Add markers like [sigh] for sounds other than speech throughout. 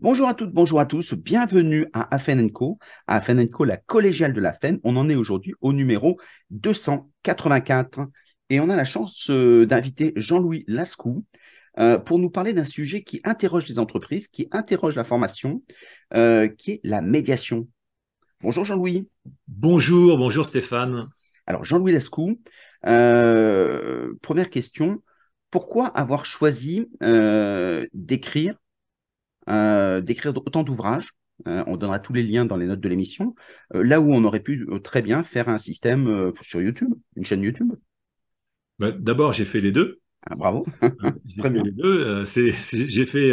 Bonjour à toutes, bonjour à tous, bienvenue à Afen Co, à Afen Co, la collégiale de la FEN. On en est aujourd'hui au numéro 284 et on a la chance euh, d'inviter Jean-Louis Lascou euh, pour nous parler d'un sujet qui interroge les entreprises, qui interroge la formation, euh, qui est la médiation. Bonjour Jean-Louis. Bonjour, bonjour Stéphane. Alors Jean-Louis Lascou, première question, pourquoi avoir choisi d'écrire euh, d'écrire autant d'ouvrages. Euh, on donnera tous les liens dans les notes de l'émission, euh, là où on aurait pu très bien faire un système sur YouTube, une chaîne YouTube. Bah, d'abord, j'ai fait les deux. bravo. j'ai fait les j'ai fait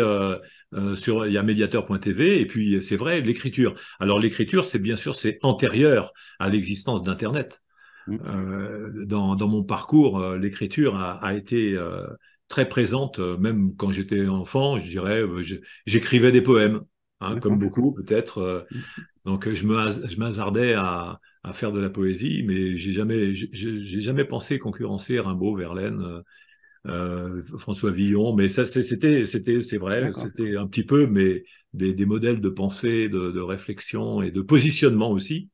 sur il y a médiateur.tv et puis c'est vrai l'écriture. Alors l'écriture c'est bien sûr c'est antérieur à l'existence d'internet. Mm. dans, mon parcours, l'écriture a, été très présente, euh, même quand j'étais enfant, je dirais, euh, j'écrivais des poèmes, hein, comme beaucoup peut-être. Euh. Donc je me m'hazardais à, faire de la poésie, mais j'ai jamais j'ai jamais pensé concurrencer Rimbaud, Verlaine, François Villon, mais ça c'était c'était c'est vrai, c'était un petit peu mais des, des modèles de pensée, de, réflexion et de positionnement aussi.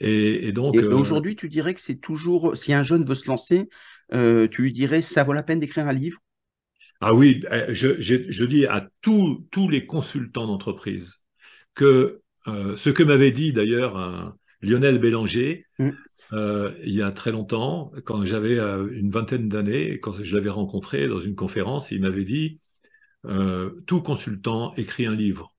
Et, donc aujourd'hui, tu dirais que c'est toujours si un jeune veut se lancer, euh, tu lui dirais ça vaut la peine d'écrire un livre Ah oui, euh, je, dis à tous, les consultants d'entreprise que euh, ce que m'avait dit d'ailleurs Lionel Bélanger mm. il y a très longtemps, quand j'avais une vingtaine d'années, quand je l'avais rencontré dans une conférence, il m'avait dit tout consultant écrit un livre.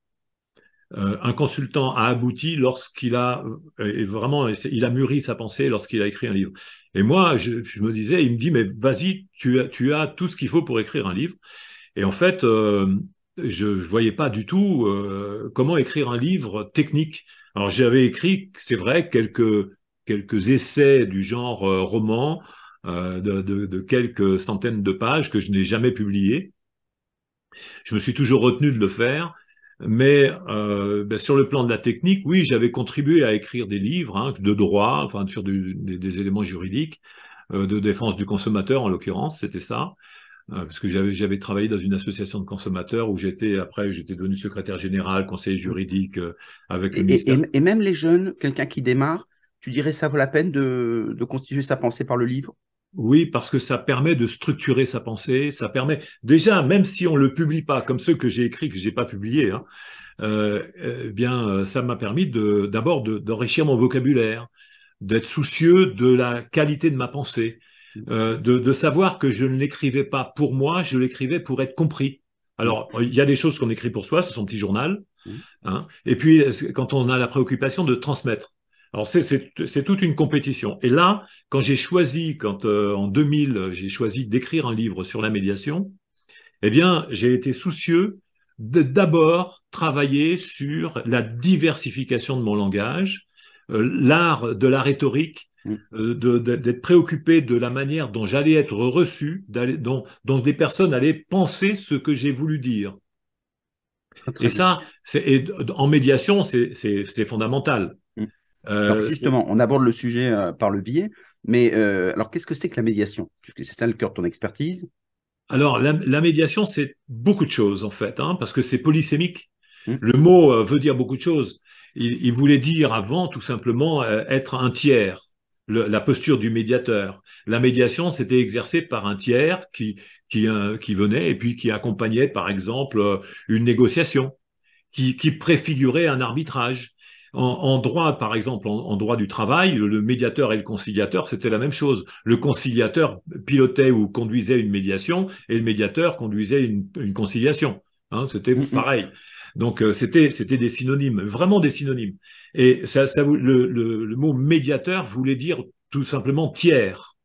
Euh, un consultant a abouti lorsqu'il a euh, vraiment il a mûri sa pensée lorsqu'il a écrit un livre. Et moi, je, me disais, il me dit mais vas-y, tu as, tout ce qu'il faut pour écrire un livre. Et en fait, je euh, je voyais pas du tout comment écrire un livre technique. Alors j'avais écrit, c'est vrai, quelques essais du genre roman de, de, quelques centaines de pages que je n'ai jamais publié. Je me suis toujours retenu de le faire mais euh, ben, sur le plan de la technique, oui, j'avais contribué à écrire des livres hein, de droit, enfin sur des, éléments juridiques, euh, de défense du consommateur en l'occurrence, c'était ça, euh, parce que j'avais travaillé dans une association de consommateurs où j'étais après j'étais devenu secrétaire général, conseiller juridique avec le et, Et, même les jeunes, quelqu'un qui démarre, tu dirais ça vaut la peine de constituer sa pensée par le livre oui, parce que ça permet de structurer sa pensée, ça permet déjà, même si on ne le publie pas, comme ceux que j'ai écrits, que je n'ai pas publiés, hein, euh, euh, eh bien, euh, ça m'a permis d'abord d'enrichir mon vocabulaire, d'être soucieux de la qualité de ma pensée, de, savoir que je ne l'écrivais pas pour moi, je l'écrivais pour être compris. Alors, il y a des choses qu'on écrit pour soi, c'est son petit journal, mmh. hein, et puis quand on a la préoccupation de transmettre. Alors c'est toute une compétition. Et là, quand j'ai choisi, quand euh, en 2000, j'ai choisi d'écrire un livre sur la médiation, eh bien, j'ai été soucieux de d'abord travailler sur la diversification de mon langage, euh, l'art de la rhétorique, mm. euh, d'être préoccupé de la manière dont j'allais être reçu, dont, dont les personnes allaient penser ce que j'ai voulu dire. Ah, et ça, en médiation, c'est fondamental. Euh, justement, on aborde le sujet euh, par le biais, mais euh, alors qu'est-ce que c'est que la médiation Puisque c'est ça le cœur de ton expertise. Alors, la, médiation, c'est beaucoup de choses, en fait, hein, parce que c'est polysémique. Mmh. Le mot veut dire beaucoup de choses. Il, voulait dire avant, tout simplement, être un tiers, la posture du médiateur. La médiation, c'était exercée par un tiers qui, venait et puis qui accompagnait, par exemple, une négociation, qui préfigurait un arbitrage en, droit, par exemple, en, droit du travail, le médiateur et le conciliateur, c'était la même chose. Le conciliateur pilotait ou conduisait une médiation et le médiateur conduisait une, conciliation. Hein. c'était mm-hmm. pareil. Donc euh, c'était c'était des synonymes, vraiment des synonymes. Et le, mot médiateur voulait dire tout simplement tiers.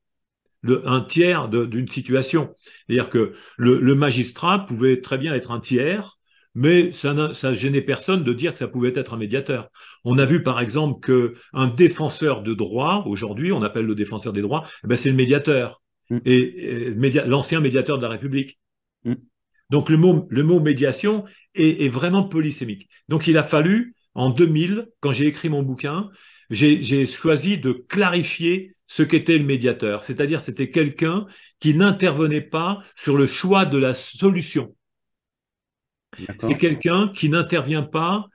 un tiers d'une situation. C'est-à-dire que le magistrat pouvait très bien être un tiers mais ça ne gênait personne de dire que ça pouvait être un médiateur. On a vu par exemple que un défenseur de droit, aujourd'hui on appelle le défenseur des droits, eh ben, c'est le médiateur, mm. et, l'ancien médiateur de la République. Mm. Donc le mot, médiation est, est, vraiment polysémique. Donc il a fallu, en 2000, quand j'ai écrit mon bouquin, j'ai choisi de clarifier ce qu'était le médiateur, c'est-à-dire c'était quelqu'un qui n'intervenait pas sur le choix de la solution. C'est quelqu'un qui n'intervient pas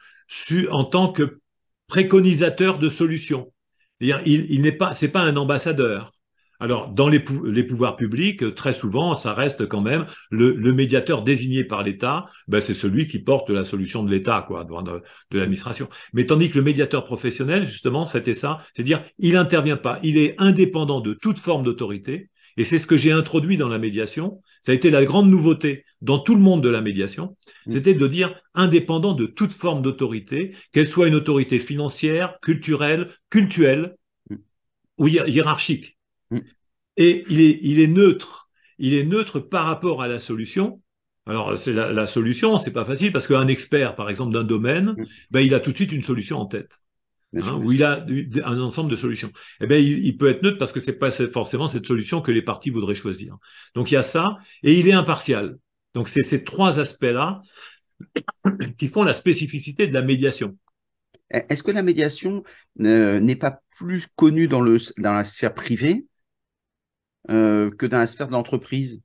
en tant que préconisateur de solutions. Il, n'est pas, c'est pas un ambassadeur. Alors, dans les, pouvoirs publics, très souvent, ça reste quand même le, médiateur désigné par l'État, ben, c'est celui qui porte la solution de l'État, quoi, de, l'administration. Mais tandis que le médiateur professionnel, justement, c'était ça, c'est à dire, il n'intervient pas, il est indépendant de toute forme d'autorité, et c'est ce que j'ai introduit dans la médiation. Ça a été la grande nouveauté dans tout le monde de la médiation. Mm. C'était de dire indépendant de toute forme d'autorité, qu'elle soit une autorité financière, culturelle, cultuelle mm. ou hiérarchique. Mm. Et il est, il est neutre. Il est neutre par rapport à la solution. Alors, c'est la, la, solution, c'est pas facile parce qu'un expert, par exemple, d'un domaine, ben, il a tout de suite une solution en tête où il a un ensemble de solutions. Eh bien, il, peut être neutre parce que ce n'est pas forcément cette solution que les partis voudraient choisir. Donc il y a ça, et il est impartial. Donc c'est ces trois aspects-là [coughs] qui font la spécificité de la médiation. E, est-ce que la médiation n'est pas plus connue dans, le, dans la sphère privée euh, que dans la sphère de l'entreprise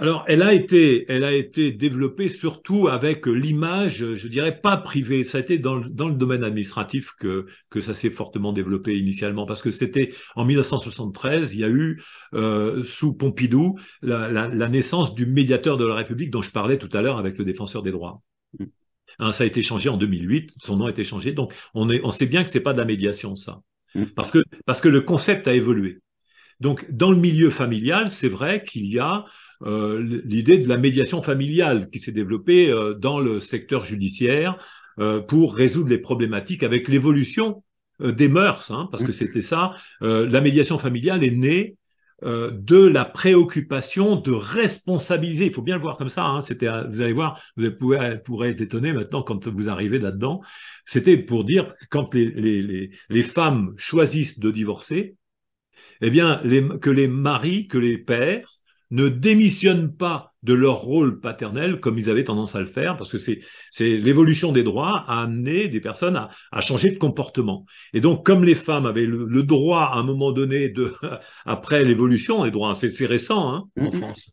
alors, elle a été, elle a été développée surtout avec l'image, je dirais, pas privée. Ça a été dans, le, dans le domaine administratif que, que ça s'est fortement développé initialement, parce que c'était en 1973, il y a eu euh, sous Pompidou la, la, naissance du médiateur de la République dont je parlais tout à l'heure avec le défenseur des droits. Mm. Hein, ça a été changé en 2008, son nom a été changé, donc on, est, on sait bien que c'est pas de la médiation ça, mm. parce que, parce que le concept a évolué. Donc, dans le milieu familial, c'est vrai qu'il y a euh, l'idée de la médiation familiale qui s'est développée euh, dans le secteur judiciaire euh, pour résoudre les problématiques avec l'évolution des mœurs, hein, parce que c'était ça. la médiation familiale est née de la préoccupation de responsabiliser. Il faut bien le voir comme ça. Hein, c'était, vous allez voir, vous pouvez, pourrez être étonné maintenant quand vous arrivez là-dedans. C'était pour dire quand les, les, femmes choisissent de divorcer, eh bien, que les maris, que les pères ne démissionnent pas de leur rôle paternel comme ils avaient tendance à le faire, parce que c'est l'évolution des droits a amené des personnes à, changer de comportement. Et donc, comme les femmes avaient le, droit à un moment donné, de, [laughs] après l'évolution des droits, c'est récent hein, en France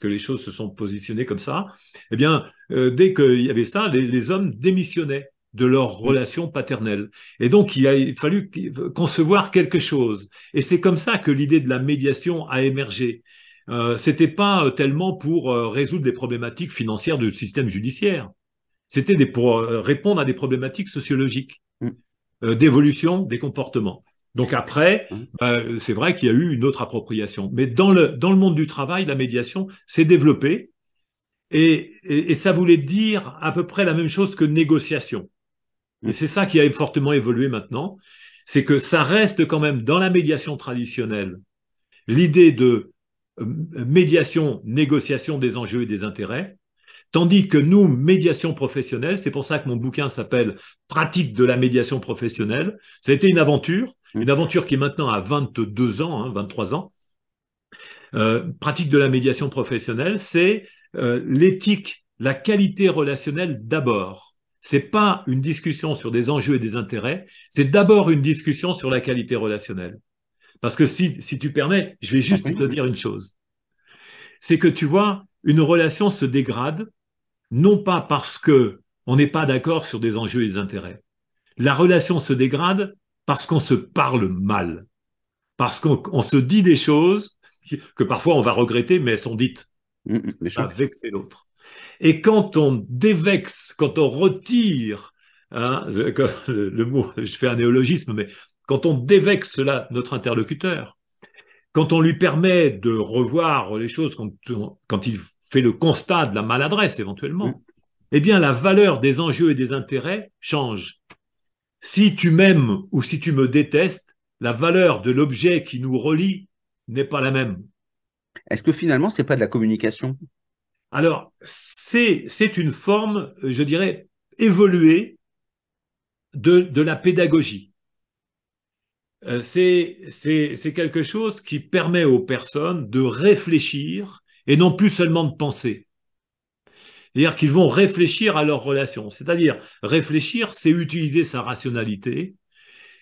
que, les choses se sont positionnées comme ça, eh bien, euh, dès qu'il y avait ça, les, les hommes démissionnaient de leur relation paternelle. Et donc, il a fallu concevoir quelque chose. Et c'est comme ça que l'idée de la médiation a émergé. Euh, c'était pas euh, tellement pour euh, résoudre des problématiques financières du système judiciaire. C'était pour répondre à des problématiques sociologiques, mm. d'évolution des comportements. Donc après, mm. bah, c'est vrai qu'il y a eu une autre appropriation. Mais dans le, dans le monde du travail, la médiation s'est développée et, et, ça voulait dire à peu près la même chose que négociation. Mm. Et c'est ça qui a fortement évolué maintenant, c'est que ça reste quand même dans la médiation traditionnelle l'idée de euh, médiation, négociation des enjeux et des intérêts. Tandis que nous, médiation professionnelle, c'est pour ça que mon bouquin s'appelle Pratique de la médiation professionnelle. Ça a été une aventure, mm. une aventure qui est maintenant à 22 ans, 23 hein, ans. Euh, pratique de la médiation professionnelle, c'est euh, l'éthique, la qualité relationnelle d'abord. C'est pas une discussion sur des enjeux et des intérêts, c'est d'abord une discussion sur la qualité relationnelle. Parce que si, tu permets, je vais juste ah te dire une chose. C'est que tu vois, une relation se dégrade, non pas parce que on n'est pas d'accord sur des enjeux et des intérêts. La relation se dégrade parce qu'on se parle mal, parce qu'on se dit des choses que parfois on va regretter, mais elles sont dites. Mmh, mmh vexer l'autre. Et quand on dévexe, quand on retire, hein, [laughs] le, mot, je fais un néologisme, mais quand on dévexe cela, notre interlocuteur, quand on lui permet de revoir les choses, quand, il fait le constat de la maladresse éventuellement, eh bien la valeur des enjeux et des intérêts change. Si tu m'aimes ou si tu me détestes, la valeur de l'objet qui nous relie n'est pas la même. Est-ce que finalement, c'est pas de la communication Alors, c'est, c'est une forme, je dirais, évoluée de la pédagogie. Euh, c'est quelque chose qui permet aux personnes de réfléchir et non plus seulement de penser. C'est-à-dire qu'ils vont réfléchir à leur relation. C'est-à-dire, réfléchir, c'est utiliser sa rationalité,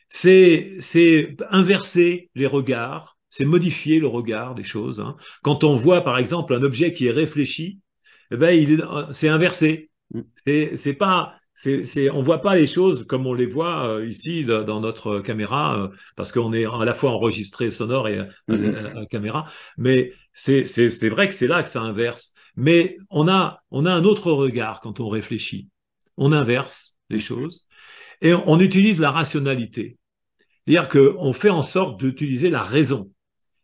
c'est inverser les regards, c'est modifier le regard des choses. Hein. Quand on voit, par exemple, un objet qui est réfléchi, eh ben, c'est inversé. Mm. C'est pas c'est, on voit pas les choses comme on les voit euh, ici dans notre caméra, euh, parce qu'on est à la fois enregistré sonore et euh, mm-hmm. caméra. Mais c'est, vrai que c'est là que ça inverse. Mais on a, on a un autre regard quand on réfléchit. On inverse les choses et on, utilise la rationalité. C'est-à-dire qu'on fait en sorte d'utiliser la raison.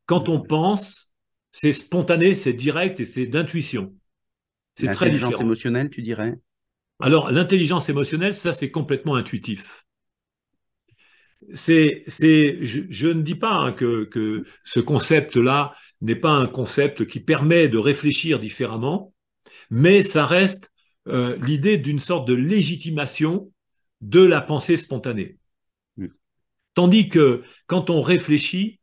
Quand on mm-hmm. pense, c'est spontané, c'est direct et c'est d'intuition. C'est très différent. émotionnelle, tu dirais alors, l'intelligence émotionnelle, ça, c'est complètement intuitif. C'est, je, ne dis pas hein, que, ce concept-là n'est pas un concept qui permet de réfléchir différemment, mais ça reste euh, l'idée d'une sorte de légitimation de la pensée spontanée. Tandis que quand on réfléchit,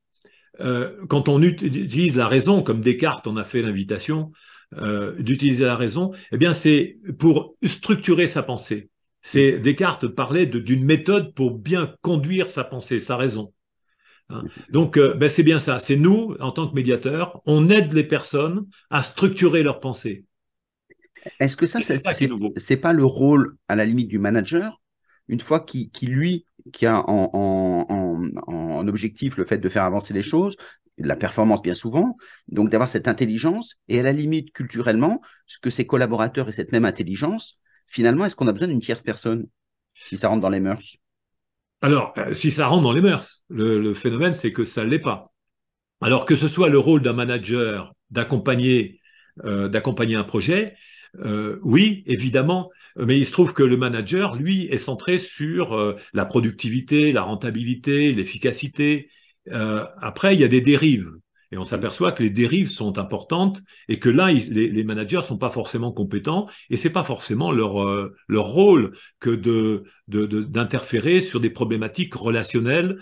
euh, quand on utilise la raison, comme Descartes en a fait l'invitation, euh, d'utiliser la raison, eh bien c'est pour structurer sa pensée. C'est mm-hmm. Descartes parlait d'une méthode pour bien conduire sa pensée, sa raison. Hein. Mm-hmm. Donc euh, ben, c'est bien ça. C'est nous, en tant que médiateurs, on aide les personnes à structurer leur pensée. Est-ce que ça, c'est pas le rôle à la limite du manager une fois qu'il lui, qui a en en, objectif le fait de faire avancer les choses, de la performance bien souvent, donc d'avoir cette intelligence, et à la limite, culturellement, ce que ces collaborateurs et cette même intelligence, finalement, est-ce qu'on a besoin d'une tierce personne, si ça rentre dans les mœurs Alors, euh, si ça rentre dans les mœurs, le, phénomène, c'est que ça ne l'est pas. Alors que ce soit le rôle d'un manager d'accompagner euh, d'accompagner un projet, euh, oui, évidemment, mais il se trouve que le manager, lui, est centré sur euh, la productivité, la rentabilité, l'efficacité. Euh, après, il y a des dérives. Et on s'aperçoit que les dérives sont importantes et que là, les, les, managers sont pas forcément compétents et c'est pas forcément leur leur rôle que de d'interférer sur des problématiques relationnelles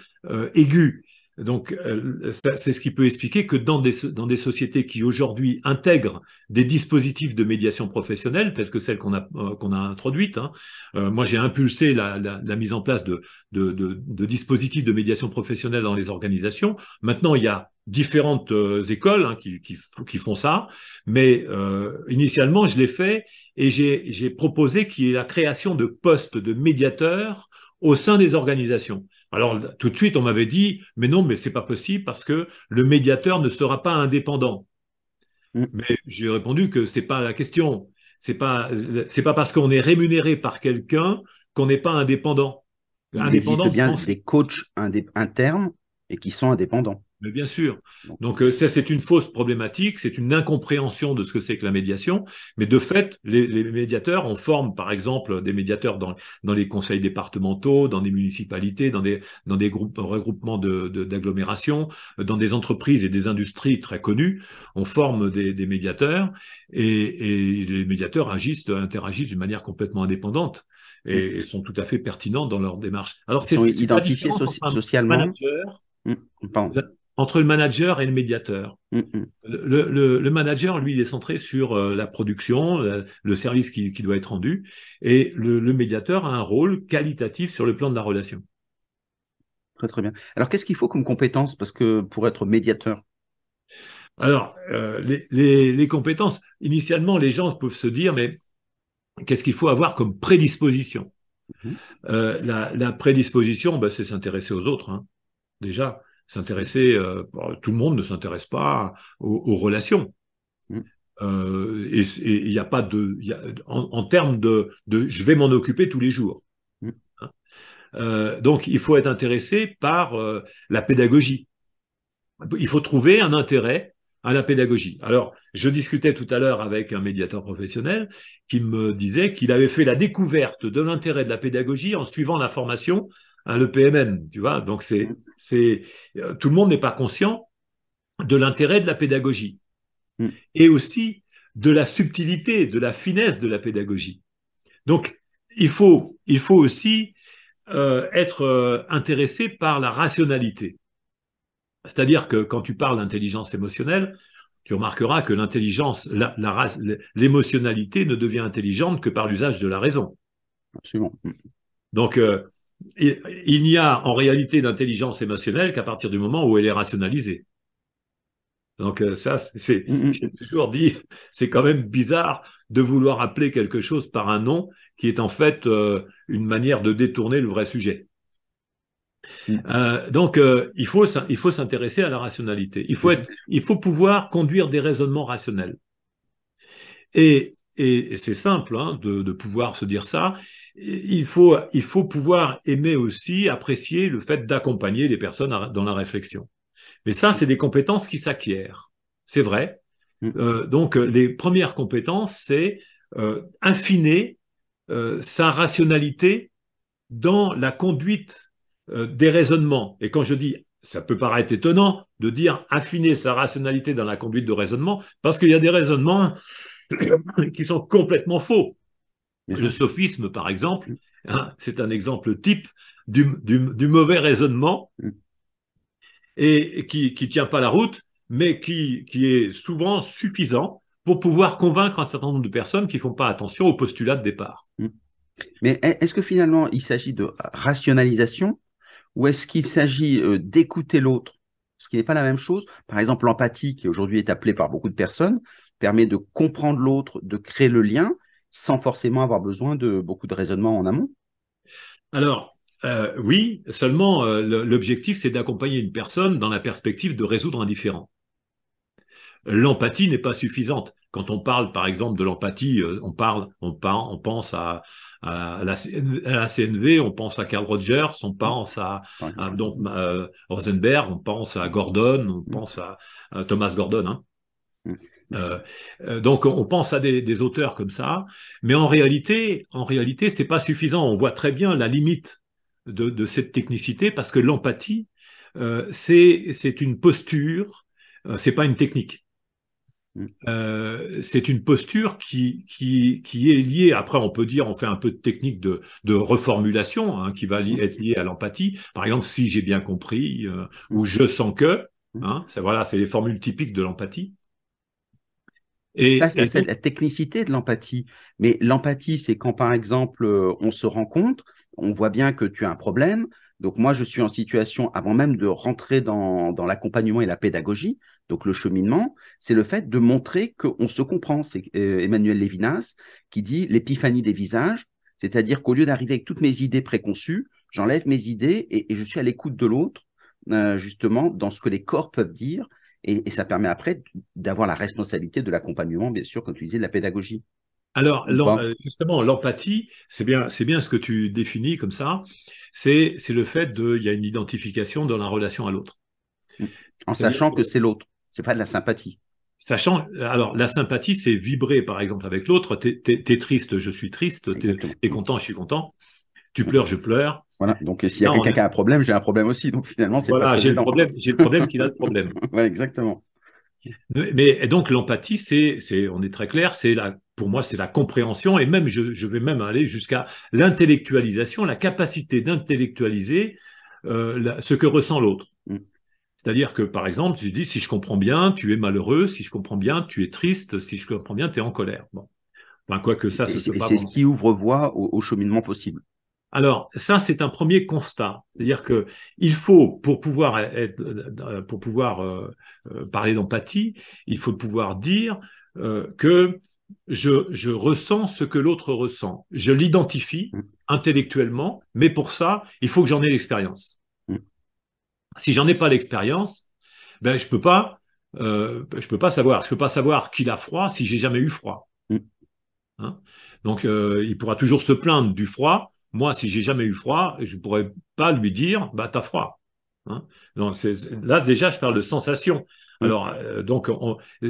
aiguës. Donc, euh, c'est ce qui peut expliquer que dans des, dans des sociétés qui aujourd'hui intègrent des dispositifs de médiation professionnelle, tels que celles qu'on a, euh, qu'on a introduites, hein, euh, moi j'ai impulsé la, mise en place de, de, dispositifs de médiation professionnelle dans les organisations. Maintenant, il y a différentes écoles hein, qui, qui, font ça, mais initialement, je l'ai fait et j'ai proposé qu'il y ait la création de postes de médiateurs au sein des organisations. Alors tout de suite, on m'avait dit, mais non, mais c'est pas possible parce que le médiateur ne sera pas indépendant. Mm. Mais j'ai répondu que ce n'est pas la question. C'est pas pas parce qu'on est rémunéré par quelqu'un qu'on n'est pas indépendant. Il indépendant, existe bien des coachs internes et qui sont indépendants. Mais bien sûr. Donc euh, ça, c'est une fausse problématique, c'est une incompréhension de ce que c'est que la médiation. Mais de fait, les, médiateurs, on forme par exemple des médiateurs dans, dans les conseils départementaux, dans des municipalités, dans des, dans des groupes, regroupements d'agglomérations, de, dans des entreprises et des industries très connues. On forme des, médiateurs et, les médiateurs agissent, interagissent d'une manière complètement indépendante et, sont tout à fait pertinents dans leur démarche. Alors c'est identifié socialement. Hum, entre le manager et le médiateur. le, manager, lui, il est centré sur euh, la production, euh, le service qui, doit être rendu, et le, médiateur a un rôle qualitatif sur le plan de la relation. Très très bien. Alors qu'est-ce qu'il faut comme compétence parce que pour être médiateur Alors euh, les, compétences. Initialement, les gens peuvent se dire mais qu'est-ce qu'il faut avoir comme prédisposition mm-hmm. la, prédisposition, ben, c'est s'intéresser aux autres, hein. déjà s'intéresser, euh, bah, tout le monde ne s'intéresse pas aux, relations. Mm. Euh, et il n'y a pas de, en, termes de, je vais m'en occuper tous les jours. Mm. Hein euh, donc il faut être intéressé par la pédagogie. Il faut trouver un intérêt à la pédagogie. Alors, je discutais tout à l'heure avec un médiateur professionnel qui me disait qu'il avait fait la découverte de l'intérêt de la pédagogie en suivant la formation Hein, le PMM, tu vois. Donc c'est mm. c'est euh, tout le monde n'est pas conscient de l'intérêt de la pédagogie mm. et aussi de la subtilité, de la finesse de la pédagogie. Donc il faut il faut aussi euh, être euh, intéressé par la rationalité. C'est-à-dire que quand tu parles d'intelligence émotionnelle, tu remarqueras que l'intelligence, l'émotionnalité ne devient intelligente que par l'usage de la raison. Absolument. Mm. Donc, il n'y a en réalité d'intelligence émotionnelle qu'à partir du moment où elle est rationalisée. Donc euh, ça, c'est, mm, mm. j'ai toujours dit, c'est quand même bizarre de vouloir appeler quelque chose par un nom qui est en fait euh, une manière de détourner le vrai sujet. Mm. Euh, donc il faut il faut s'intéresser à la rationalité. Il faut il faut pouvoir conduire des raisonnements rationnels. Et, c'est simple hein, de pouvoir se dire ça il faut, il faut pouvoir aimer aussi, apprécier le fait d'accompagner les personnes dans la réflexion. Mais ça, c'est des compétences qui s'acquièrent. C'est vrai. Mm. Euh, donc, euh, les premières compétences, c'est affiner euh, sa rationalité dans la conduite des raisonnements. Et quand je dis, ça peut paraître étonnant de dire affiner sa rationalité dans la conduite de raisonnement, parce qu'il y a des raisonnements [coughs] qui sont complètement faux. Le sophisme, par exemple, mm. hein, c'est un exemple type du, mauvais raisonnement mm. et qui ne tient pas la route, mais qui, qui est souvent suffisant pour pouvoir convaincre un certain nombre de personnes qui ne font pas attention au postulat de départ. Mm. Mais est-ce que finalement il s'agit de rationalisation ou est-ce qu'il s'agit euh, d'écouter l'autre Ce qui n'est pas la même chose. Par exemple, l'empathie, qui aujourd'hui est appelée par beaucoup de personnes, permet de comprendre l'autre, de créer le lien, sans forcément avoir besoin de beaucoup de raisonnement en amont Alors, euh, oui, seulement euh, l'objectif, c'est d'accompagner une personne dans la perspective de résoudre un différent. L'empathie n'est pas suffisante. Quand on parle, par exemple, de l'empathie, euh, on parle, on, pense à, la, CNV, on pense à Carl Rogers, on pense à, Rosenberg, on pense à Gordon, on mm. pense à, Thomas Gordon. Hein. Mm. Euh, euh, donc on pense à des, auteurs comme ça, mais en réalité, en réalité, c'est pas suffisant. On voit très bien la limite de, cette technicité parce que l'empathie, euh, c'est une posture, c'est pas une technique. Mm. c'est une posture qui, qui, qui, est liée, après on peut dire, on fait un peu de technique de, reformulation, hein, qui va mm. être liée à l'empathie. Par exemple, si j'ai bien compris, mm. ou je sens que, hein, voilà, c'est les formules typiques de l'empathie. Et ça, c'est la technicité de l'empathie. Mais l'empathie, c'est quand, par exemple, euh, on se rencontre, on voit bien que tu as un problème. Donc moi, je suis en situation, avant même de rentrer dans, l'accompagnement et la pédagogie, donc le cheminement, c'est le fait de montrer qu'on se comprend. C'est euh, Emmanuel Lévinas qui dit l'épiphanie des visages, c'est-à-dire qu'au lieu d'arriver avec toutes mes idées préconçues, j'enlève mes idées et, je suis à l'écoute de l'autre, euh, justement, dans ce que les corps peuvent dire, et, ça permet après d'avoir la responsabilité de l'accompagnement, bien sûr, comme tu disais, de la pédagogie. Alors, justement, l'empathie, c'est bien, bien ce que tu définis comme ça. C'est, c'est le fait de, il y a une identification dans la relation à l'autre. En sachant que c'est l'autre, c'est pas de la sympathie. Sachant, alors la sympathie, c'est vibrer par exemple avec l'autre. Tu es, triste, je suis triste. Tu es content, je suis content tu pleures, je pleure. Voilà. Donc, s'il y a quelqu'un qui a un problème, j'ai un problème aussi. Donc, finalement, c'est pas j'ai le problème, j'ai le problème qui a le problème. voilà, [laughs] exactement. Mais donc, l'empathie, c'est, c'est, on est très clair, c'est la, pour moi, c'est la compréhension et même, je, vais même aller jusqu'à l'intellectualisation, la capacité d'intellectualiser euh, ce que ressent l'autre. Mm. C'est-à-dire que, par exemple, je dis, si je comprends bien, tu es malheureux, si je comprends bien, tu es triste, si je comprends bien, tu es en colère. Bon. Ben, quoi que ça, ce et C'est ce qui ouvre voie au cheminement possible. Alors, ça, c'est un premier constat. C'est-à-dire que il faut, pour pouvoir, euh, pour pouvoir euh, euh, parler d'empathie, il faut pouvoir dire que je, ressens ce que l'autre ressent. Je l'identifie mm. intellectuellement, mais pour ça, il faut que j'en ai l'expérience. Mm. Si j'en ai pas l'expérience, ben, je peux peux pas savoir. Je peux pas savoir qu'il a froid si j'ai jamais eu froid. Mm. Hein Donc, il pourra toujours se plaindre du froid, moi, si j'ai jamais eu froid, je ne pourrais pas lui dire, bah, t'as froid. Hein. là, déjà, je parle de sensation. Alors, euh, donc,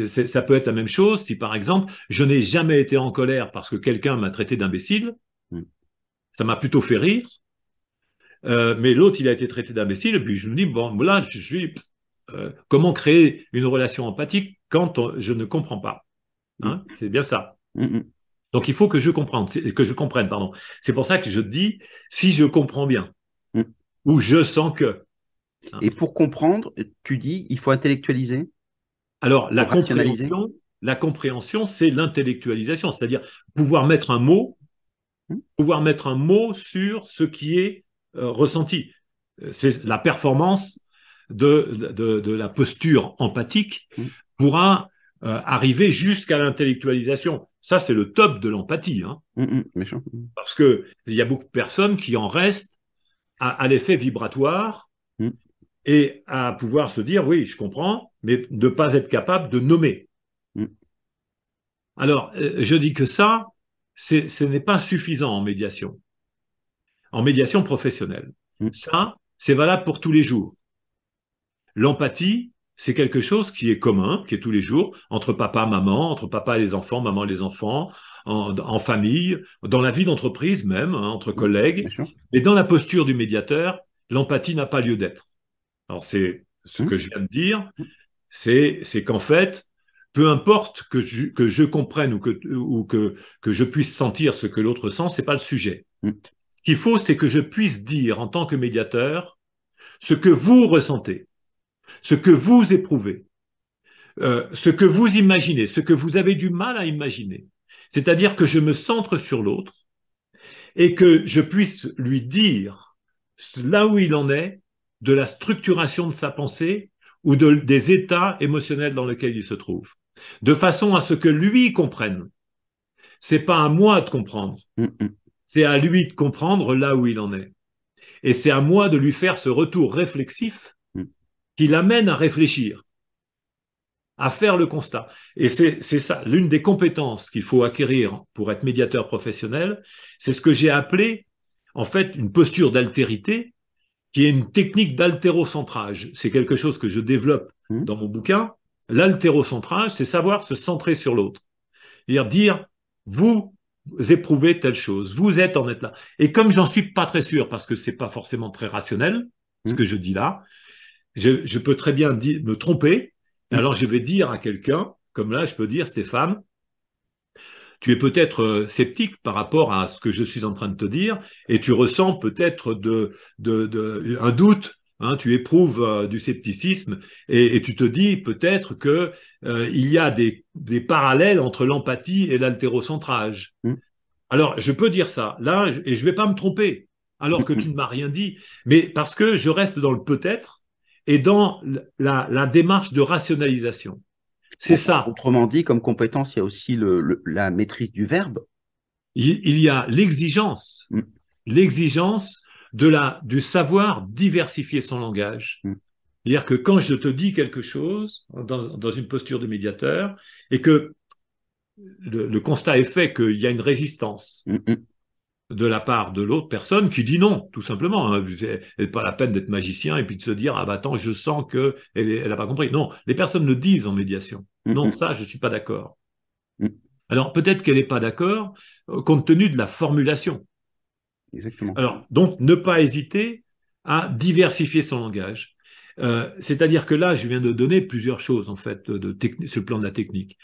ça peut être la même chose si, par exemple, je n'ai jamais été en colère parce que quelqu'un m'a traité d'imbécile. Ça m'a plutôt fait rire. Euh, mais l'autre, il a été traité d'imbécile. Et puis, je me dis, bon, là, je suis. Euh, comment créer une relation empathique quand je ne comprends pas hein. mm. C'est bien ça. Mm, mm. Donc il faut que je comprenne, que je comprenne, pardon. C'est pour ça que je dis si je comprends bien mm. ou je sens que. Hein. Et pour comprendre, tu dis il faut intellectualiser. Alors la compréhension, la compréhension, c'est l'intellectualisation, c'est-à-dire pouvoir mettre un mot, mm. pouvoir mettre un mot sur ce qui est euh, ressenti. Euh, c'est la performance de, de, la posture empathique mm. pourra euh, arriver jusqu'à l'intellectualisation. Ça, c'est le top de l'empathie. Hein. Mm, mm, Parce qu'il y a beaucoup de personnes qui en restent à, l'effet vibratoire mm. et à pouvoir se dire oui, je comprends, mais de ne pas être capable de nommer. Alors, euh, je dis que ça, ce n'est pas suffisant en médiation, en médiation professionnelle. Ça, c'est valable pour tous les jours. L'empathie, c'est quelque chose qui est commun, qui est tous les jours, entre papa, maman, entre papa et les enfants, maman et les enfants, en, famille, dans la vie d'entreprise même, hein, entre mmh, collègues. Mais dans la posture du médiateur, l'empathie n'a pas lieu d'être. Alors c'est ce mmh. que je viens de dire, mmh. c'est, qu'en fait, peu importe que je, comprenne ou, que, je puisse sentir ce que l'autre sent, c'est pas le sujet. Ce qu'il faut, c'est que je puisse dire en tant que médiateur ce que vous ressentez ce que vous éprouvez, euh, ce que vous imaginez, ce que vous avez du mal à imaginer. C'est-à-dire que je me centre sur l'autre et que je puisse lui dire là où il en est de la structuration de sa pensée ou des états émotionnels dans lesquels il se trouve, de façon à ce que lui comprenne. C'est pas à moi de comprendre, c'est à lui de comprendre là où il en est, et c'est à moi de lui faire ce retour réflexif qui l'amène à réfléchir, à faire le constat. Et c'est ça, l'une des compétences qu'il faut acquérir pour être médiateur professionnel, c'est ce que j'ai appelé en fait une posture d'altérité qui est une technique d'altérocentrage. C'est quelque chose que je développe mmh. dans mon bouquin. L'altérocentrage, c'est savoir se centrer sur l'autre. C'est-à-dire dire, vous éprouvez telle chose, vous êtes en être là. Et comme j'en suis pas très sûr, parce que c'est pas forcément très rationnel, ce mmh. que je dis là, je, peux très bien me tromper. Alors je vais dire à quelqu'un, comme là, je peux dire, Stéphane, tu es peut-être euh, sceptique par rapport à ce que je suis en train de te dire, et tu ressens peut-être un doute. Hein, tu éprouves euh, du scepticisme et, tu te dis peut-être que euh, il y a des, parallèles entre l'empathie et l'altérocentrage. Mmh. Alors je peux dire ça là et je vais pas me tromper alors mmh, que mmh. tu ne m'as rien dit, mais parce que je reste dans le peut-être et dans la, démarche de rationalisation. C'est ça. Autrement dit, comme compétence, il y a aussi la maîtrise du verbe. Il, y a l'exigence, mm. l'exigence de la du savoir diversifier son langage. Mm. C'est-à-dire que quand je te dis quelque chose dans, dans une posture de médiateur et que le, constat est fait qu'il y a une résistance, mm, de la part de l'autre personne qui dit non, tout simplement. Hein. C'est pas la peine d'être magicien et puis de se dire ah bah attends, je sens que elle, elle a pas compris. Non, les personnes le disent en médiation. Mm-hmm. Non, ça, je suis pas d'accord. Mm-hmm. Alors peut-être qu'elle n'est pas d'accord euh, compte tenu de la formulation. Exactement. Alors donc ne pas hésiter à diversifier son langage. Euh, c'est-à-dire que là, je viens de donner plusieurs choses en fait de, ce plan de la technique.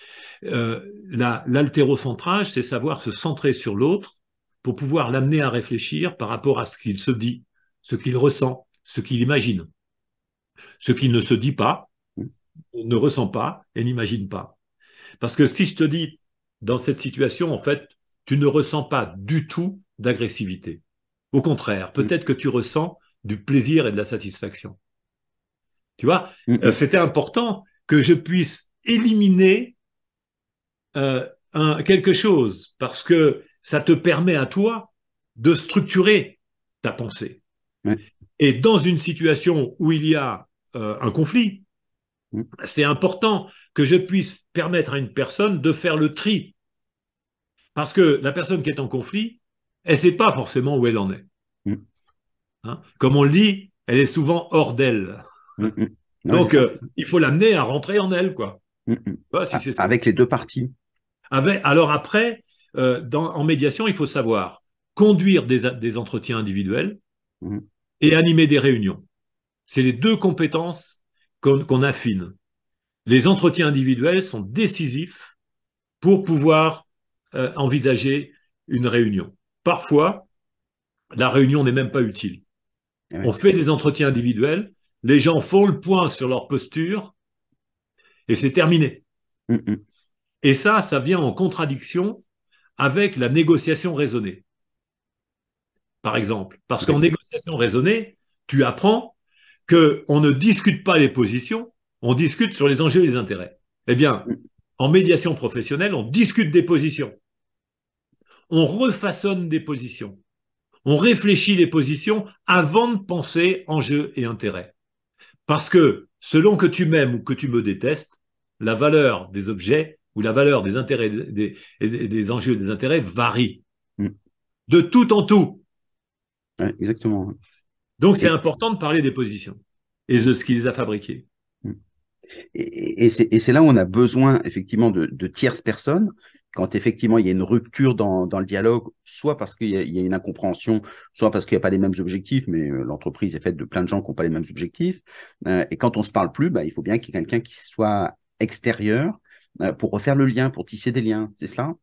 Euh, l'altérocentrage, c'est savoir se centrer sur l'autre pour pouvoir l'amener à réfléchir par rapport à ce qu'il se dit, ce qu'il ressent, ce qu'il imagine, ce qu'il ne se dit pas, mm. ne ressent pas et n'imagine pas. Parce que si je te dis, dans cette situation, en fait, tu ne ressens pas du tout d'agressivité. Au contraire, mm. peut-être que tu ressens du plaisir et de la satisfaction. Tu vois, mm. euh, c'était important que je puisse éliminer euh, quelque chose parce que ça te permet à toi de structurer ta pensée. Et dans une situation où il y a euh, un conflit, c'est important que je puisse permettre à une personne de faire le tri. Parce que la personne qui est en conflit, elle ne sait pas forcément où elle en est. Hein? Comme on le dit, elle est souvent hors d'elle. [laughs] Donc, euh, il faut l'amener à rentrer en elle, quoi. Bah, avec les deux parties. alors après, euh, en médiation, il faut savoir conduire des, entretiens individuels mhm. et animer des réunions. C'est les deux compétences qu'on affine. Les entretiens individuels sont décisifs pour pouvoir euh, envisager une réunion. Parfois, la réunion n'est même pas utile. Eh On fait des entretiens individuels, les gens font le point sur leur posture et c'est terminé. Et ça, ça vient en contradiction avec la négociation raisonnée. Par exemple, parce qu'en négociation raisonnée, tu apprends qu'on ne discute pas les positions, on discute sur les enjeux et les intérêts. Eh bien, en médiation professionnelle, on discute des positions. On refaçonne des positions. On réfléchit les positions avant de penser enjeux et intérêts. Parce que selon que tu m'aimes ou que tu me détestes, la valeur des objets où la valeur des intérêts des, des, enjeux des intérêts varie mm. de tout en tout. exactement. Donc c'est important de parler des positions et de ce qu'ils les a fabriquées. Mm. Et, c'est là où on a besoin effectivement de, tierces personnes, quand effectivement il y a une rupture dans, le dialogue, soit parce qu'il y, a une incompréhension, soit parce qu'il n'y a pas les mêmes objectifs, mais euh, l'entreprise est faite de plein de gens qui n'ont pas les mêmes objectifs. Euh, et quand on ne se parle plus, bah, il faut bien qu'il y ait quelqu'un qui soit extérieur, euh, pour refaire le lien, pour tisser des liens, c'est cela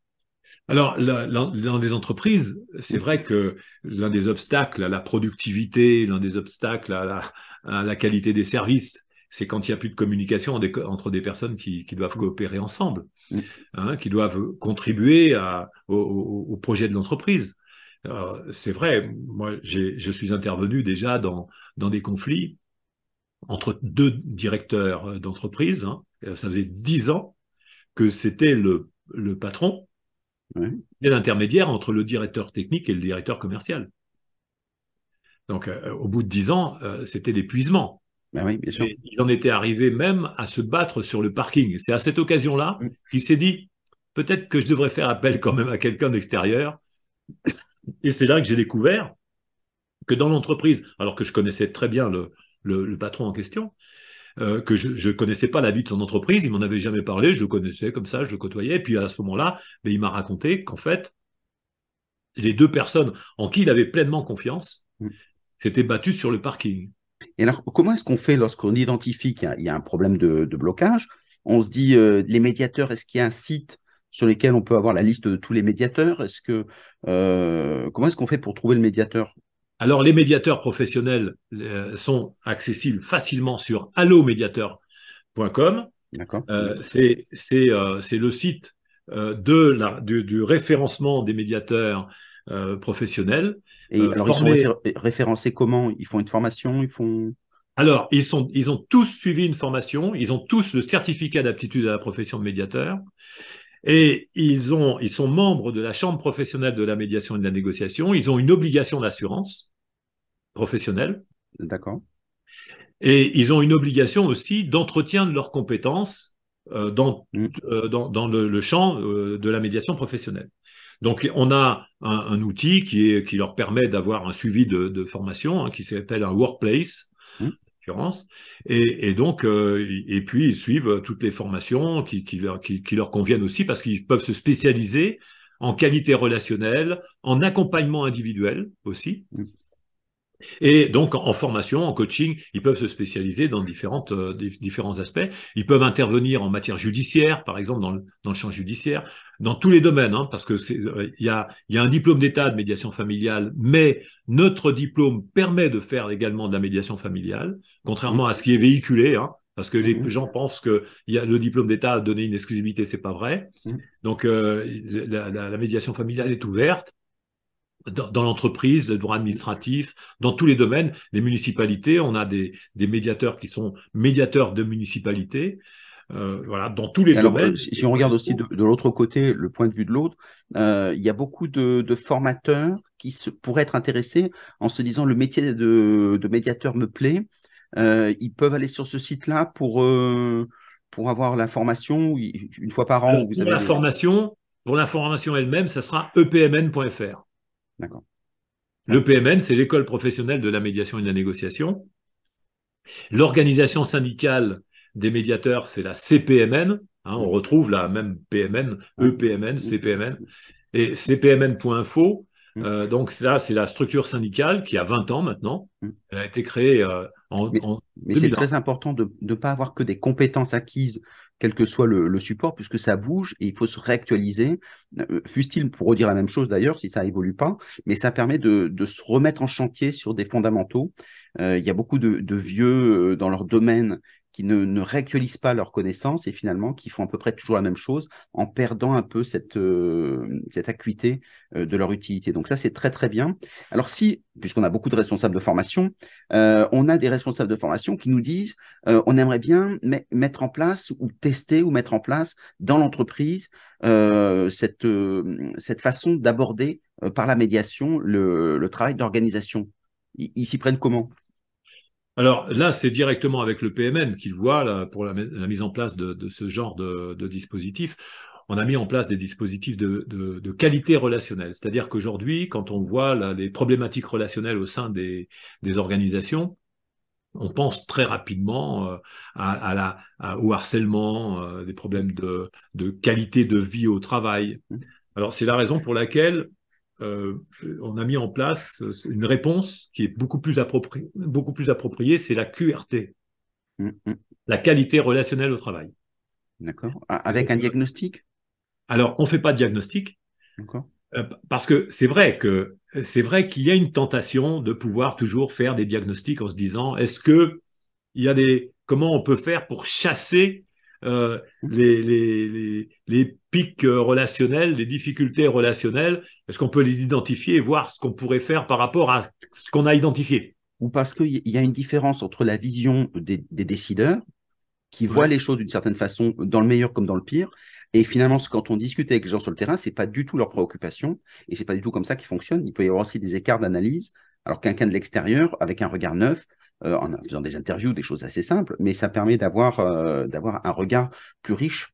alors, dans des entreprises, c'est vrai que l'un des obstacles à la productivité, l'un des obstacles à la, qualité des services, c'est quand il n'y a plus de communication entre des personnes qui, doivent coopérer ensemble, hein, qui doivent contribuer au, projet de l'entreprise. Euh, c'est vrai, moi, je suis intervenu déjà dans, dans des conflits entre deux directeurs d'entreprise. Hein. ça faisait dix ans que c'était le, patron et l'intermédiaire entre le directeur technique et le directeur commercial. Donc, euh, au bout de dix ans, euh, c'était l'épuisement. Ben ils en étaient arrivés même à se battre sur le parking. C'est à cette occasion-là mm. qu'il s'est dit peut-être que je devrais faire appel quand même à quelqu'un d'extérieur. Et c'est là que j'ai découvert que dans l'entreprise, alors que je connaissais très bien le patron en question, euh, que je ne connaissais pas la vie de son entreprise, il m'en avait jamais parlé, je le connaissais comme ça, je le côtoyais, et puis à ce moment-là, ben, il m'a raconté qu'en fait, les deux personnes en qui il avait pleinement confiance mm. s'étaient battues sur le parking. Et alors, comment est-ce qu'on fait lorsqu'on identifie qu'il y, a un problème de, blocage On se dit, euh, les médiateurs, est-ce qu'il y a un site sur lequel on peut avoir la liste de tous les médiateurs Est-ce que euh, comment est-ce qu'on fait pour trouver le médiateur alors les médiateurs professionnels euh, sont accessibles facilement sur allomédiateur.com. Euh, euh, c'est le site du, référencement des médiateurs professionnels. Et alors ils sont référencés comment Ils font une formation Ils font alors, ils, ils ont tous suivi une formation, ils ont tous le certificat d'aptitude à la profession de médiateur, et ils, ont, ils sont membres de la Chambre professionnelle de la médiation et de la négociation. Ils ont une obligation d'assurance professionnelle. D'accord. Et ils ont une obligation aussi d'entretien de leurs compétences euh, mm. euh, dans, dans, le, champ euh, de la médiation professionnelle. Donc, on a un, outil qui, est, qui leur permet d'avoir un suivi de, formation hein, qui s'appelle un workplace. Mm. Et, donc, euh, et puis ils suivent toutes les formations qui, qui leur conviennent aussi parce qu'ils peuvent se spécialiser en qualité relationnelle, en accompagnement individuel aussi. Mm. Et donc, en formation, en coaching, ils peuvent se spécialiser dans différentes, euh, différents aspects. Ils peuvent intervenir en matière judiciaire, par exemple, dans le, dans le champ judiciaire, dans tous les domaines, hein, parce que euh, il y, a, y, a, un diplôme d'État de médiation familiale, mais notre diplôme permet de faire également de la médiation familiale, contrairement à ce qui est véhiculé. Hein, parce que les mmh. gens pensent que y a, le diplôme d'État a donné une exclusivité, c'est pas vrai. Mmh. Donc euh, la médiation familiale est ouverte, dans, l'entreprise, le droit administratif, dans tous les domaines, les municipalités, on a des, médiateurs qui sont médiateurs de municipalités. Euh, voilà, dans tous les euh, domaines. Si on regarde aussi de, l'autre côté, le point de vue de l'autre, euh, il y a beaucoup de, formateurs qui pourraient être intéressés en se disant le métier de, médiateur me plaît. ils peuvent aller sur ce site-là pour, pour avoir la formation une fois par an. vous pour la formation, pour l'information elle-même, ça sera epmn.fr. D'accord. Le PMN, c'est l'école professionnelle de la médiation et de la négociation. L'organisation syndicale des médiateurs, c'est la CPMN. Hein, on retrouve la même PMN, EPMN, CPMN. Et CPMN.info, mm. euh, donc là, c'est la structure syndicale qui a 20 ans maintenant. Mm. Elle a été créée euh, en, mais, mais c'est très important de ne pas avoir que des compétences acquises quel que soit le, support, puisque ça bouge et il faut se réactualiser. Euh, Fût-il pour redire la même chose d'ailleurs, si ça évolue pas, mais ça permet de, se remettre en chantier sur des fondamentaux. Euh, il y a beaucoup de, de vieux euh, dans leur domaine qui ne, ne, réactualisent pas leurs connaissances et finalement qui font à peu près toujours la même chose en perdant un peu cette, euh, cette acuité euh, de leur utilité. Donc ça, c'est très très bien. Alors si, puisqu'on a beaucoup de responsables de formation, euh, on a des responsables de formation qui nous disent, on aimerait bien mettre en place ou tester ou mettre en place dans l'entreprise cette, cette façon d'aborder par la médiation le, le travail d'organisation. Ils s'y prennent comment alors là, c'est directement avec le PMN qu'il voit pour la, mise en place de, ce genre de, dispositif. On a mis en place des dispositifs de, qualité relationnelle. C'est-à-dire qu'aujourd'hui, quand on voit les problématiques relationnelles au sein des, organisations, on pense très rapidement euh, au harcèlement, euh, des problèmes de, qualité de vie au travail. Mmh. Alors c'est la raison pour laquelle euh, on a mis en place euh, une réponse qui est beaucoup plus appropriée, beaucoup plus appropriée, c'est la QRT, mm, mm. la qualité relationnelle au travail. D'accord. Ah, avec un diagnostic Alors, on ne fait pas de diagnostic. Euh, parce que c'est vrai que c'est vrai qu'il y a une tentation de pouvoir toujours faire des diagnostics en se disant est-ce que il y a des comment on peut faire pour chasser euh, les, les, les, pics euh, relationnels, les difficultés relationnelles Est-ce qu'on peut les identifier et voir ce qu'on pourrait faire par rapport à ce qu'on a identifié Ou parce qu'il y a une différence entre la vision des, décideurs, qui voient les choses d'une certaine façon, dans le meilleur comme dans le pire, et finalement, quand on discute avec les gens sur le terrain, c'est pas du tout leur préoccupation, et c'est pas du tout comme ça qu'ils fonctionnent. Il peut y avoir aussi des écarts d'analyse, alors qu'un de l'extérieur, avec un regard neuf, euh, en faisant des interviews, des choses assez simples, mais ça permet d'avoir euh, un regard plus riche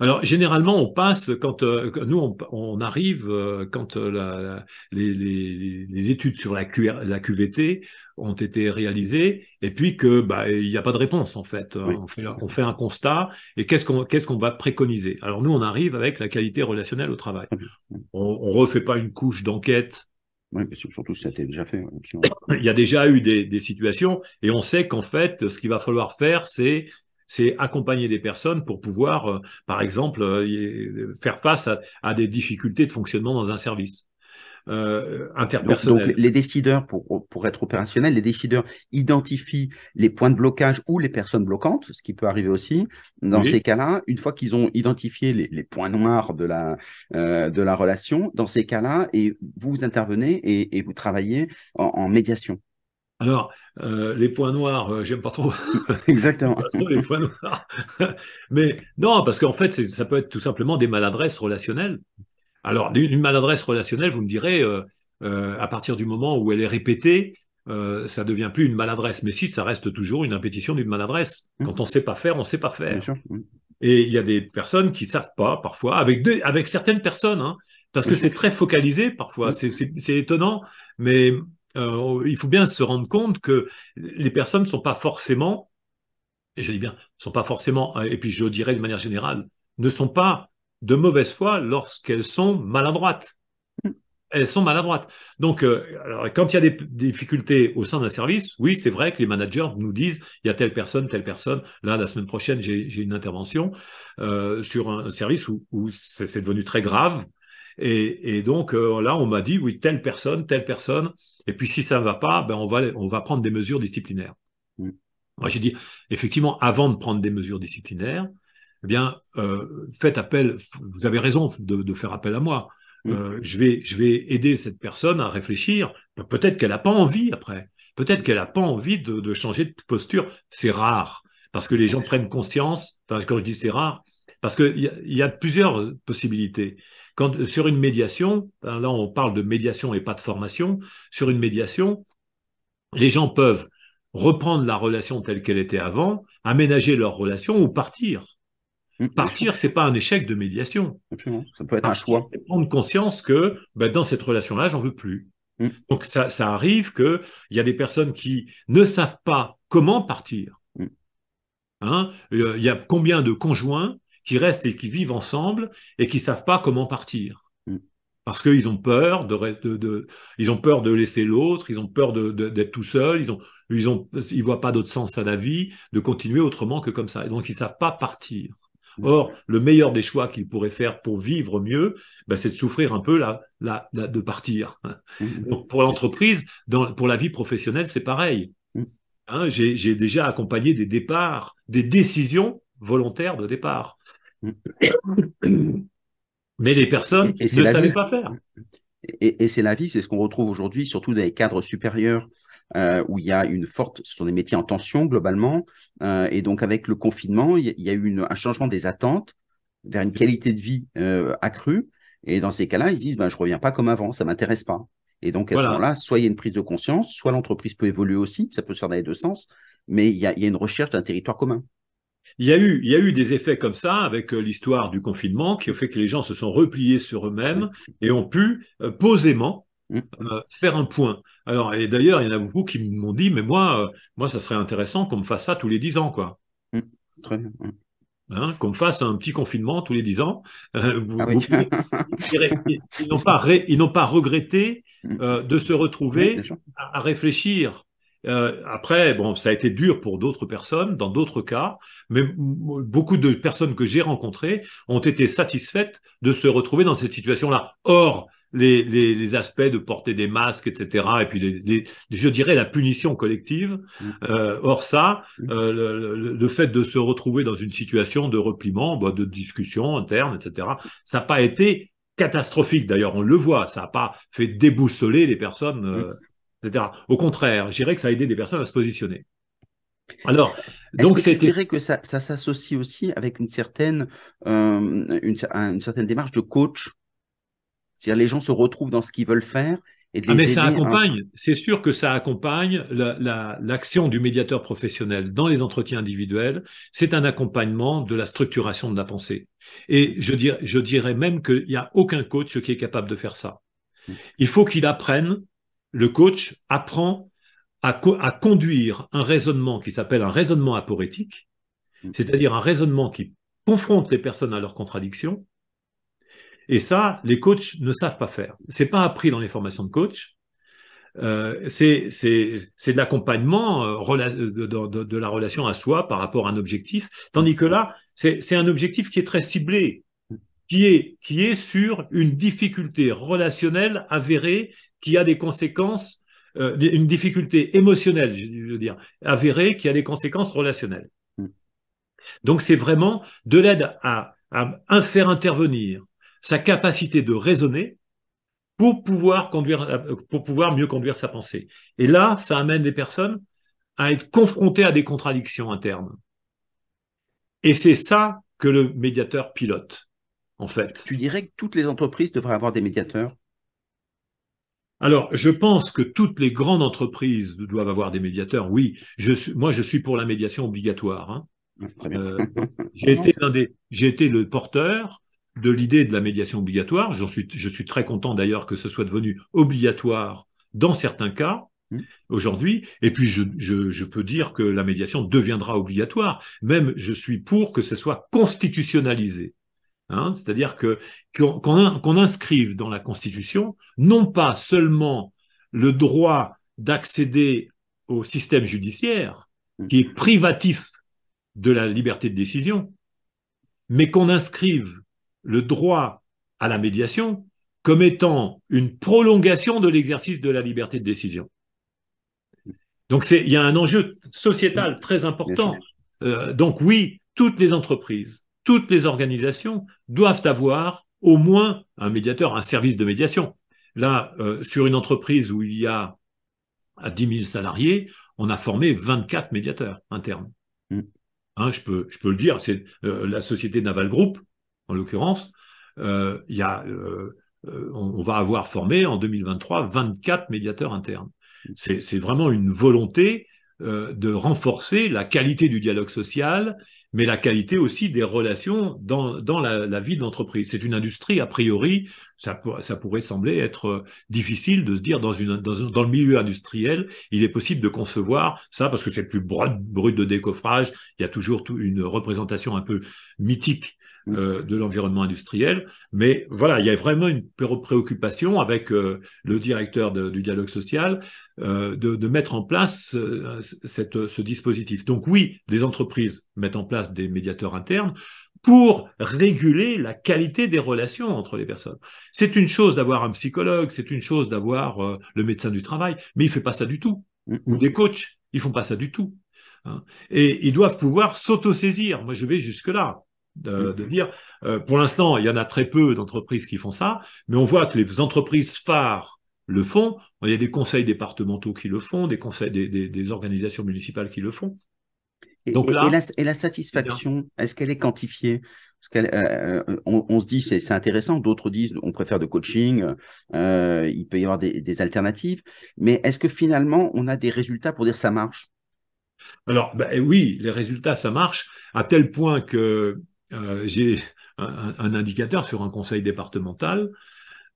alors généralement, on passe quand euh, nous on, arrive quand les, études sur la, QVT ont été réalisées et puis que bah, il n'y a pas de réponse en fait. On, fait un constat et qu'est-ce qu'on qu'est-ce qu'on va préconiser Alors nous on arrive avec la qualité relationnelle au travail. On, ne refait pas une couche d'enquête oui, surtout, ça a été déjà fait. [coughs] Il y a déjà eu des, situations et on sait qu'en fait, ce qu'il va falloir faire, c'est c'est accompagner des personnes pour pouvoir, euh, par exemple, euh, faire face à, des difficultés de fonctionnement dans un service euh, Donc, les décideurs, pour, être opérationnels, les décideurs identifient les points de blocage ou les personnes bloquantes, ce qui peut arriver aussi. Dans ces cas-là, une fois qu'ils ont identifié les, points noirs de la, euh, de la relation, dans ces cas-là, et vous intervenez et, vous travaillez en, médiation. Alors, euh, les points noirs, euh, j'aime pas trop. [laughs] Exactement. [laughs] les points noirs. [laughs] Mais non, parce qu'en fait, ça peut être tout simplement des maladresses relationnelles. Alors, une maladresse relationnelle, vous me direz, euh, euh, à partir du moment où elle est répétée, euh, ça devient plus une maladresse. Mais si, ça reste toujours une impétition d'une maladresse. Mmh. Quand on ne sait pas faire, on ne sait pas faire. Mmh. Et il y a des personnes qui savent pas parfois, avec, certaines personnes, hein, parce que c'est très focalisé parfois. Mmh. C'est étonnant, mais euh, il faut bien se rendre compte que les personnes ne sont pas forcément, et je dis bien, ne sont pas forcément, et puis je dirais de manière générale, ne sont pas de mauvaise foi lorsqu'elles sont maladroites. Mm. Elles sont maladroites. Donc, euh, quand il y a des difficultés au sein d'un service, oui, c'est vrai que les managers nous disent, il y a telle personne, telle personne. Là, la semaine prochaine, j'ai une intervention euh, sur un, service où, c'est devenu très grave. Et, donc, euh, là, on m'a dit, oui, telle personne, telle personne. Et puis, si ça ne va pas, ben, on, va, on va prendre des mesures disciplinaires. Mm. Moi, j'ai dit, effectivement, avant de prendre des mesures disciplinaires, eh bien, euh, faites appel, vous avez raison de, faire appel à moi. Mm. Euh, je, vais, je vais aider cette personne à réfléchir. Bah, peut-être qu'elle n'a pas envie après. Peut-être qu'elle n'a pas envie de, changer de posture. C'est rare, parce que les gens prennent conscience, quand je dis c'est rare, parce qu'il y, a, y a plusieurs possibilités. sur une médiation, là on parle de médiation et pas de formation, sur une médiation, les gens peuvent reprendre la relation telle qu'elle était avant, aménager leur relation ou partir. Mm. Partir, c'est pas un échec de médiation. Ça peut être un choix. C'est prendre conscience que bah, dans cette relation-là, j'en veux plus. Mm. Donc ça, arrive qu'il y a des personnes qui ne savent pas comment partir. Mm. Hein, il y a combien de conjoints qui restent et qui vivent ensemble et qui savent pas comment partir parce qu'ils ont peur de, ont peur de laisser l'autre, ils ont peur d'être tout seuls, ils ont ils voient pas d'autre sens à la vie, de continuer autrement que comme ça et donc ils savent pas partir. Or, le meilleur des choix qu'il pourrait faire pour vivre mieux, bah, c'est de souffrir un peu là, de partir. Mm, mm. pour l'entreprise, pour la vie professionnelle, c'est pareil. Mm. Hein, j'ai déjà accompagné des départs, des décisions volontaires de départ. [coughs] Mais les personnes ne savaient pas faire. et c'est la vie, c'est ce qu'on retrouve aujourd'hui, surtout dans les cadres supérieurs euh, où il y a une forte, ce sont des métiers en tension globalement, euh, et donc avec le confinement, il y, a eu un changement des attentes vers une qualité de vie euh, accrue, et dans ces cas-là, ils disent, ben, je reviens pas comme avant, ça ne m'intéresse pas. Et donc à ce moment-là, soit il y a une prise de conscience, soit l'entreprise peut évoluer aussi, ça peut se faire dans les deux sens, mais il y a, une recherche d'un territoire commun. Il y, a eu, des effets comme ça avec l'histoire du confinement qui ont fait que les gens se sont repliés sur eux-mêmes et ont pu posément Mm. Euh, faire un point. Alors, et d'ailleurs, il y en a beaucoup qui m'ont dit, mais moi, euh, moi, ça serait intéressant qu'on me fasse ça tous les dix ans, quoi. Mm. Hein, qu'on me fasse un petit confinement tous les dix ans. ils, n'ont pas, regretté mm. euh, de se retrouver à, réfléchir. après, bon, ça a été dur pour d'autres personnes, dans d'autres cas, mais beaucoup de personnes que j'ai rencontrées ont été satisfaites de se retrouver dans cette situation-là. Or, les, les, aspects de porter des masques, etc. Et puis, je dirais, la punition collective. Mm. Euh, or ça, mm. euh, le, fait de se retrouver dans une situation de repliement, bah, de discussion interne, etc., ça n'a pas été catastrophique. D'ailleurs, on le voit, ça n'a pas fait déboussoler les personnes, mm. euh, etc. Au contraire, je dirais que ça a aidé des personnes à se positionner. Alors, donc c'est. dirais que ça, ça s'associe aussi avec une certaine, euh, une, une certaine démarche de coach c'est-à-dire les gens se retrouvent dans ce qu'ils veulent faire. Et ah, mais ça accompagne, c'est sûr que ça accompagne l'action du médiateur professionnel dans les entretiens individuels. C'est un accompagnement de la structuration de la pensée. Et je, dirais, même qu'il n'y a aucun coach qui est capable de faire ça. Mmh. Il faut qu'il apprenne, le coach apprend à, à conduire un raisonnement qui s'appelle un raisonnement aporétique, mmh. c'est-à-dire un raisonnement qui confronte les personnes à leurs contradictions, et ça, les coachs ne savent pas faire. C'est pas appris dans les formations de coach. Euh, c'est de l'accompagnement euh, de, la relation à soi par rapport à un objectif. Tandis que là, c'est un objectif qui est très ciblé, qui est, qui est sur une difficulté relationnelle avérée qui a des conséquences, euh, une difficulté émotionnelle, je veux dire, avérée qui a des conséquences relationnelles. Hmm. Donc c'est vraiment de l'aide à, à faire intervenir, sa capacité de raisonner pour pouvoir, conduire, euh, pour pouvoir mieux conduire sa pensée. Et là, ça amène des personnes à être confrontées à des contradictions internes. Et c'est ça que le médiateur pilote, en fait. Tu dirais que toutes les entreprises devraient avoir des médiateurs alors, je pense que toutes les grandes entreprises doivent avoir des médiateurs. Oui, je moi, je suis pour la médiation obligatoire. Hein. Ah, euh, [laughs] j'ai été le porteur de l'idée de la médiation obligatoire. je suis très content d'ailleurs que ce soit devenu obligatoire dans certains cas mmh. aujourd'hui. Et puis, je, peux dire que la médiation deviendra obligatoire. Même, je suis pour que ce soit constitutionnalisé. Hein. C'est-à-dire que qu'on inscrive dans la Constitution non pas seulement le droit d'accéder au système judiciaire, mmh. qui est privatif de la liberté de décision, mais qu'on inscrive le droit à la médiation comme étant une prolongation de l'exercice de la liberté de décision. Donc il y a un enjeu sociétal très important. Euh, donc oui, toutes les entreprises, toutes les organisations doivent avoir au moins un médiateur, un service de médiation. Là, euh, sur une entreprise où il y a 10 000 salariés, on a formé 24 médiateurs internes. Mm. Hein, je, peux, le dire, c'est euh, la société Naval Group, en l'occurrence, euh, euh, euh, on va avoir formé en 2023 24 médiateurs internes. C'est vraiment une volonté de renforcer la qualité du dialogue social, mais la qualité aussi des relations dans, la, vie de l'entreprise. C'est une industrie, a priori, ça, pourrait sembler être difficile de se dire dans, une, dans, le milieu industriel, il est possible de concevoir ça parce que c'est plus brut, de décoffrage, il y a toujours une représentation un peu mythique euh, de l'environnement industriel. Mais voilà, il y a vraiment une préoccupation avec euh, le directeur du dialogue social euh, de, mettre en place ce dispositif. Donc oui, des entreprises mettent en place des médiateurs internes pour réguler la qualité des relations entre les personnes. C'est une chose d'avoir un psychologue, c'est une chose d'avoir le médecin du travail, mais il fait pas ça du tout. Ou des coachs, ils font pas ça du tout. Hein. Et ils doivent pouvoir s'auto-saisir Moi, je vais jusque-là. Mm. de, dire, euh, pour l'instant, il y en a très peu d'entreprises qui font ça, mais on voit que les entreprises phares le font. Il y a des conseils départementaux qui le font, des conseils, des, organisations municipales qui le font. Et, la, satisfaction, est-ce qu'elle est quantifiée euh, euh, on, se dit c'est intéressant, d'autres disent on préfère de coaching, il peut y avoir des, alternatives, mais est-ce que finalement on a des résultats pour dire ça marche alors, bah, oui, les résultats, ça marche, à tel point que euh, j'ai un, indicateur sur un conseil départemental.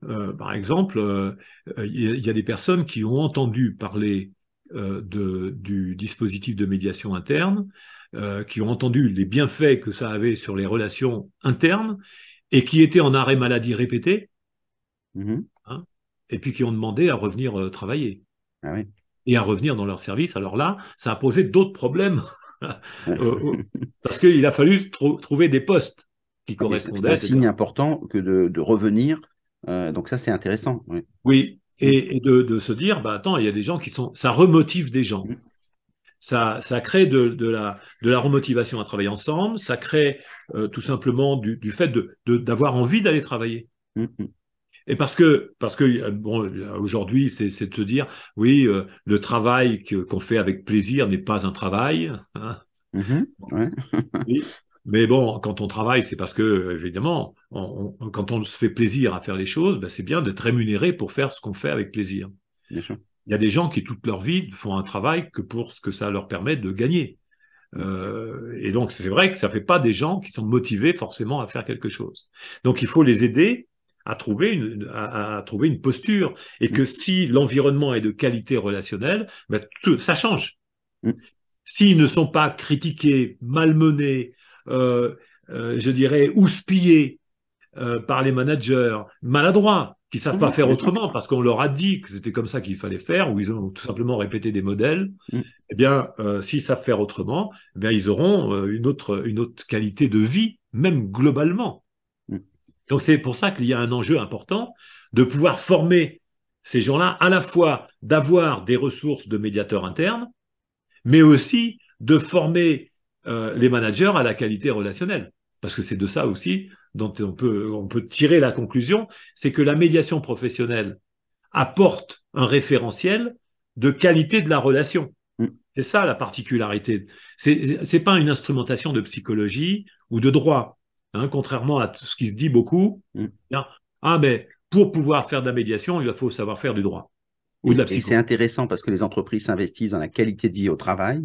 Euh, par exemple, euh, il y, a des personnes qui ont entendu parler de, du dispositif de médiation interne, qui ont entendu les bienfaits que ça avait sur les relations internes et qui étaient en arrêt maladie répété, mmh hein, et puis qui ont demandé à revenir travailler. Ah et à revenir dans leur service. Alors là, ça a posé d'autres problèmes euh, [laughs] oh, parce qu'il a fallu trouver des postes qui ah, correspondaient. C'est un signe important que de, revenir. Euh, donc ça, c'est intéressant. Oui, et, de, se dire, bah attends, il y a des gens qui sont, ça remotive des gens. Mm. Ça, ça crée de, la, de la remotivation à travailler ensemble. Ça crée euh, tout simplement du, du fait d'avoir envie d'aller travailler. Mm, mm. Et parce que, parce que euh, bon, euh, aujourd'hui, c'est de se dire, oui, euh, le travail qu'on fait avec plaisir n'est pas un travail. Hein. Mm-hmm. mais bon, quand on travaille, c'est parce que, évidemment, quand on se fait plaisir à faire les choses, ben, c'est bien d'être rémunéré pour faire ce qu'on fait avec plaisir. Il y a des gens qui, toute leur vie, font un travail que pour ce que ça leur permet de gagner. Mm. et donc, c'est vrai que ça ne fait pas des gens qui sont motivés forcément à faire quelque chose. Donc, il faut les aider à trouver une, à, trouver une posture. Et que mm. si l'environnement est de qualité relationnelle, bah, ça change. Mm. S'ils ne sont pas critiqués, malmenés, euh, euh, je dirais, houspillés euh, par les managers, maladroits, qui ne savent pas faire autrement parce qu'on leur a dit que c'était comme ça qu'il fallait faire, ou ils ont tout simplement répété des modèles, mm. eh bien, euh, s'ils savent faire autrement, eh ils auront une, autre, une autre qualité de vie, même globalement. Donc c'est pour ça qu'il y a un enjeu important de pouvoir former ces gens-là, à la fois d'avoir des ressources de médiateurs internes, mais aussi de former euh, les managers à la qualité relationnelle. Parce que c'est de ça aussi dont on peut, on peut tirer la conclusion, c'est que la médiation professionnelle apporte un référentiel de qualité de la relation. Mm. C'est ça la particularité. C'est n'est pas une instrumentation de psychologie ou de droit. Hein, contrairement à tout ce qui se dit beaucoup, mm. ah, mais pour pouvoir faire de la médiation, il faut savoir faire du droit. Ou c'est intéressant parce que les entreprises s'investissent dans la qualité de vie au travail.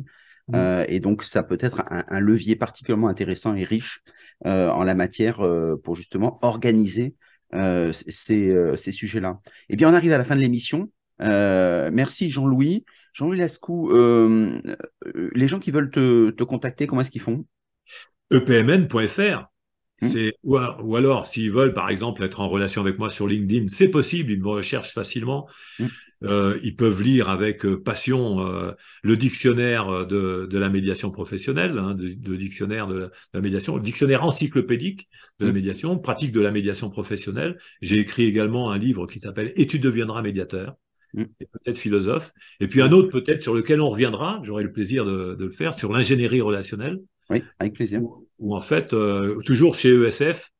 Mm. Euh, et donc, ça peut être un, levier particulièrement intéressant et riche euh, en la matière euh, pour justement organiser ces, ces sujets-là. Eh bien, on arrive à la fin de l'émission. merci Jean-Louis. Jean-Louis Lascou, les gens qui veulent te, te contacter, comment est-ce qu'ils font epmn.fr. Mmh. C'est, ou, alors, s'ils veulent, par exemple, être en relation avec moi sur LinkedIn, c'est possible, ils me recherchent facilement. Mmh. Euh, ils peuvent lire avec euh, passion euh, le dictionnaire de, la médiation professionnelle, hein, dictionnaire de la, médiation, le dictionnaire encyclopédique de la mmh. médiation, pratique de la médiation professionnelle. J'ai écrit également un livre qui s'appelle Et tu deviendras médiateur. Et peut-être philosophe. Et puis un autre peut-être sur lequel on reviendra, j'aurai le plaisir de, le faire, sur l'ingénierie relationnelle. Oui, avec plaisir où en fait, euh, toujours chez ESF,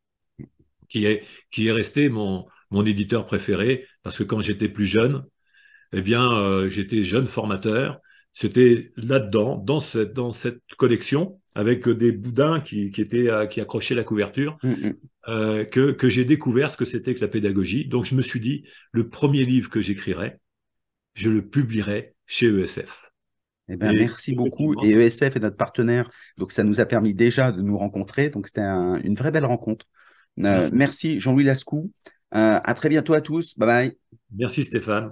qui est, qui est resté mon, mon éditeur préféré, parce que quand j'étais plus jeune, eh bien, euh, j'étais jeune formateur. C'était là-dedans, dans cette, dans cette collection, avec des boudins qui, étaient, euh, qui accrochaient la couverture, hum, hum. que, que j'ai découvert ce que c'était que la pédagogie. Donc, je me suis dit, le premier livre que j'écrirai, je le publierai chez ESF. Eh ben, merci beaucoup. Et ESF e est notre partenaire. Donc, ça nous a permis déjà de nous rencontrer. Donc, c'était une vraie belle rencontre. Euh, merci, Jean-Louis Lascou. Euh, à très bientôt à tous. Bye bye. Merci Stéphane.